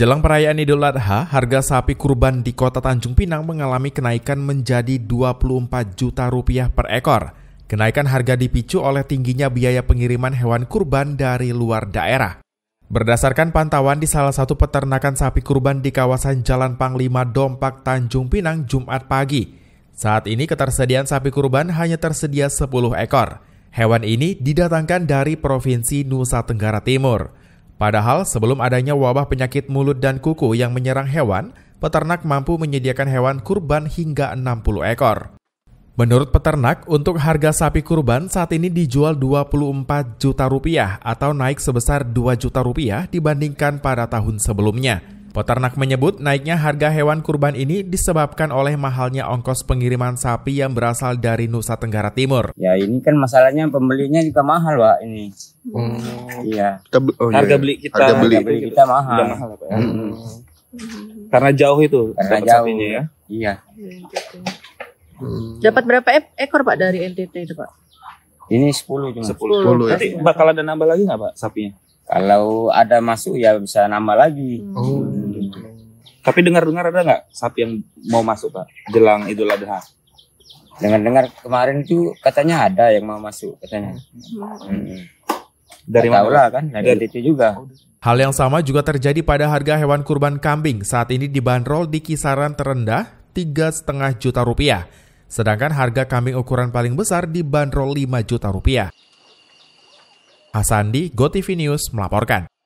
Jelang perayaan Idul Adha, harga sapi kurban di kota Tanjung Pinang mengalami kenaikan menjadi 24 juta rupiah per ekor. Kenaikan harga dipicu oleh tingginya biaya pengiriman hewan kurban dari luar daerah. Berdasarkan pantauan di salah satu peternakan sapi kurban di kawasan Jalan Panglima Dompak Tanjung Pinang Jumat pagi, saat ini ketersediaan sapi kurban hanya tersedia 10 ekor. Hewan ini didatangkan dari Provinsi Nusa Tenggara Timur. Padahal sebelum adanya wabah penyakit mulut dan kuku yang menyerang hewan, peternak mampu menyediakan hewan kurban hingga 60 ekor. Menurut peternak, untuk harga sapi kurban saat ini dijual 24 juta rupiah atau naik sebesar 2 juta rupiah dibandingkan pada tahun sebelumnya. Peternak menyebut naiknya harga hewan kurban ini disebabkan oleh mahalnya ongkos pengiriman sapi yang berasal dari Nusa Tenggara Timur. Ya ini kan masalahnya pembelinya juga mahal pak ini. Hmm. Iya. Kita, oh, iya. harga beli kita harga beli, harga beli kita mahal. Ya. Hmm. hmm. Karena jauh itu. Karena jauh sapinya, ya. Iya. Hmm. Dapat berapa ekor pak dari NTT itu pak? Ini 10 cuma. 10. 10 ya. Nanti bakal ada nambah lagi nggak pak sapinya? Kalau ada masuk ya bisa nambah lagi. Oh. Tapi dengar-dengar ada nggak sapi yang mau masuk pak jelang Idul Adha? Dengar-dengar kemarin itu katanya ada yang mau masuk katanya. Hmm. hmm. Dari mana? lah kan dari, dari itu juga. Hal yang sama juga terjadi pada harga hewan kurban kambing saat ini dibanderol di kisaran terendah tiga setengah juta rupiah, sedangkan harga kambing ukuran paling besar dibanderol 5 juta rupiah. Asandi, GoTV News melaporkan.